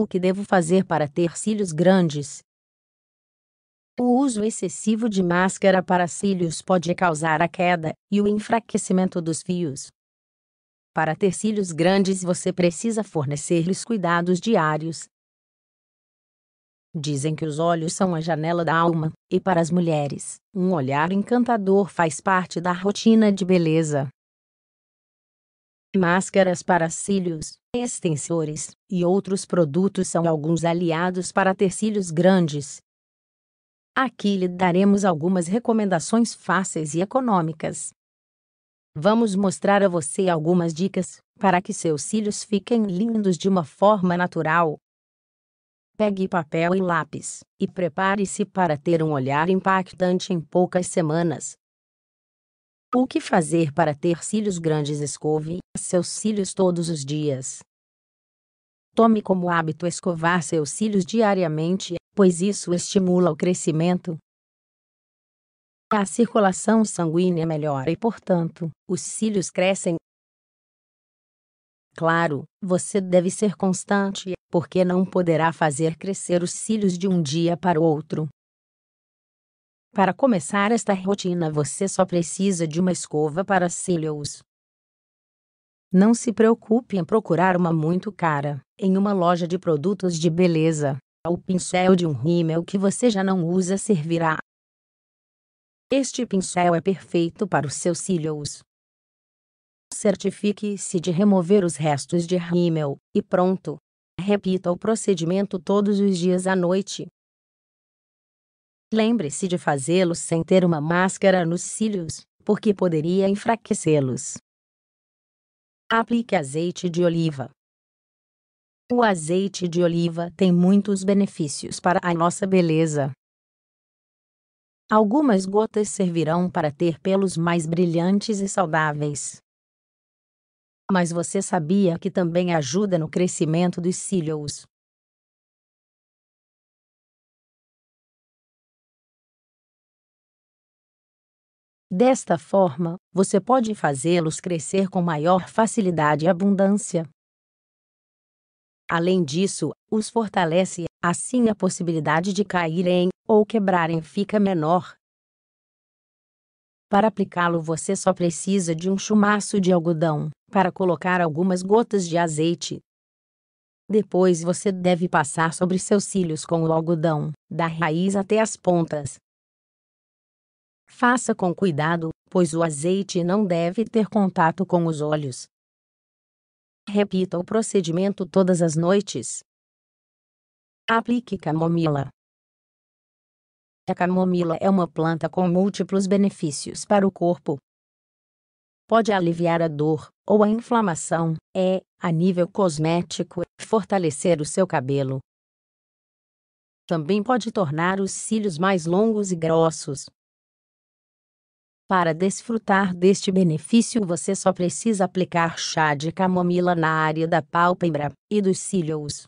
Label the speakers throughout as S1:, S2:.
S1: O que devo fazer para ter cílios grandes? O uso excessivo de máscara para cílios pode causar a queda e o enfraquecimento dos fios. Para ter cílios grandes, você precisa fornecer-lhes cuidados diários. Dizem que os olhos são a janela da alma, e para as mulheres, um olhar encantador faz parte da rotina de beleza. Máscaras para cílios, extensores e outros produtos são alguns aliados para ter cílios grandes. Aqui lhe daremos algumas recomendações fáceis e econômicas. Vamos mostrar a você algumas dicas para que seus cílios fiquem lindos de uma forma natural. Pegue papel e lápis e prepare-se para ter um olhar impactante em poucas semanas. O que fazer para ter cílios grandes? Escove seus cílios todos os dias. Tome como hábito escovar seus cílios diariamente, pois isso estimula o crescimento. A circulação sanguínea melhora e, portanto, os cílios crescem. Claro, você deve ser constante, porque não poderá fazer crescer os cílios de um dia para o outro. Para começar esta rotina, você só precisa de uma escova para cílios. Não se preocupe em procurar uma muito cara. Em uma loja de produtos de beleza, o pincel de um rímel que você já não usa servirá. Este pincel é perfeito para os seus cílios. Certifique-se de remover os restos de rímel e pronto. Repita o procedimento todos os dias à noite. Lembre-se de fazê los sem ter uma máscara nos cílios, porque poderia enfraquecê-los. Aplique azeite de oliva. O azeite de oliva tem muitos benefícios para a nossa beleza. Algumas gotas servirão para ter pelos mais brilhantes e saudáveis. Mas você sabia que também ajuda no crescimento dos cílios? Desta forma, você pode fazê-los crescer com maior facilidade e abundância. Além disso, os fortalece, assim a possibilidade de caírem ou quebrarem fica menor. Para aplicá-lo, você só precisa de um chumaço de algodão, para colocar algumas gotas de azeite. Depois você deve passar sobre seus cílios com o algodão, da raiz até as pontas. Faça com cuidado, pois o azeite não deve ter contato com os olhos. Repita o procedimento todas as noites. Aplique camomila. A camomila é uma planta com múltiplos benefícios para o corpo. Pode aliviar a dor ou a inflamação, é, a nível cosmético, fortalecer o seu cabelo. Também pode tornar os cílios mais longos e grossos. Para desfrutar deste benefício, você só precisa aplicar chá de camomila na área da pálpebra e dos cílios.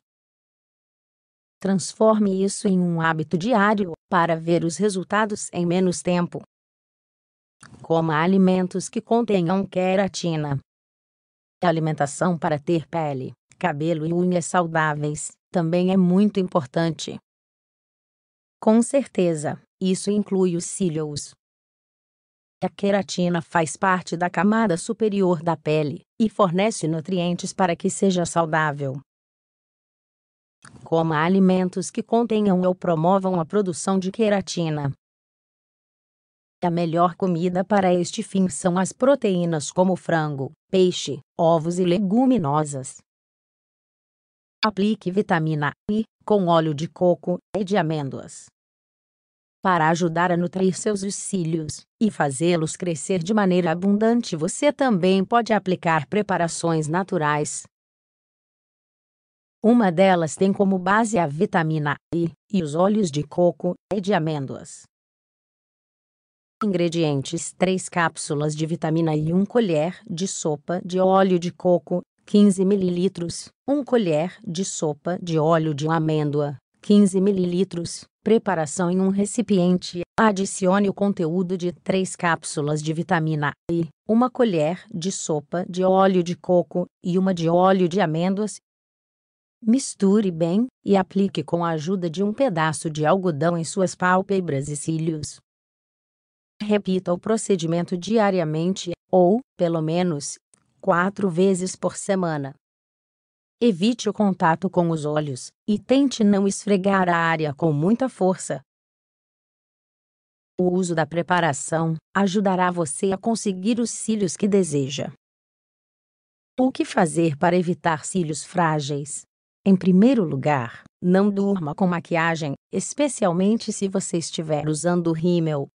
S1: Transforme isso em um hábito diário para ver os resultados em menos tempo. Coma alimentos que contenham queratina. A alimentação para ter pele, cabelo e unhas saudáveis também é muito importante. Com certeza, isso inclui os cílios. A queratina faz parte da camada superior da pele e fornece nutrientes para que seja saudável. Coma alimentos que contenham ou promovam a produção de queratina. A melhor comida para este fim são as proteínas como frango, peixe, ovos e leguminosas. Aplique vitamina I com óleo de coco e de amêndoas para ajudar a nutrir seus cílios e fazê-los crescer de maneira abundante, você também pode aplicar preparações naturais. Uma delas tem como base a vitamina E e os óleos de coco e de amêndoas. Ingredientes: 3 cápsulas de vitamina e 1 colher de sopa de óleo de coco, 15 ml, 1 colher de sopa de óleo de amêndoa, 15 ml. Preparação em um recipiente. Adicione o conteúdo de 3 cápsulas de vitamina E, uma colher de sopa de óleo de coco e uma de óleo de amêndoas. Misture bem e aplique com a ajuda de um pedaço de algodão em suas pálpebras e cílios. Repita o procedimento diariamente, ou, pelo menos, quatro vezes por semana. Evite o contato com os olhos e tente não esfregar a área com muita força. O uso da preparação ajudará você a conseguir os cílios que deseja. O que fazer para evitar cílios frágeis? Em primeiro lugar, não durma com maquiagem, especialmente se você estiver usando rímel.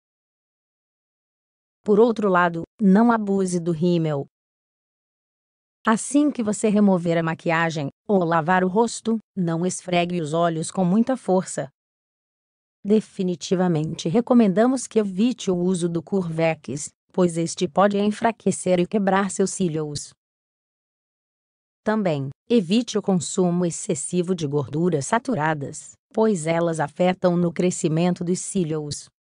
S1: Por outro lado, não abuse do rímel. Assim que você remover a maquiagem ou lavar o rosto, não esfregue os olhos com muita força. Definitivamente recomendamos que evite o uso do Curvex, pois este pode enfraquecer e quebrar seus cílios. Também, evite o consumo excessivo de gorduras saturadas, pois elas afetam no crescimento dos cílios.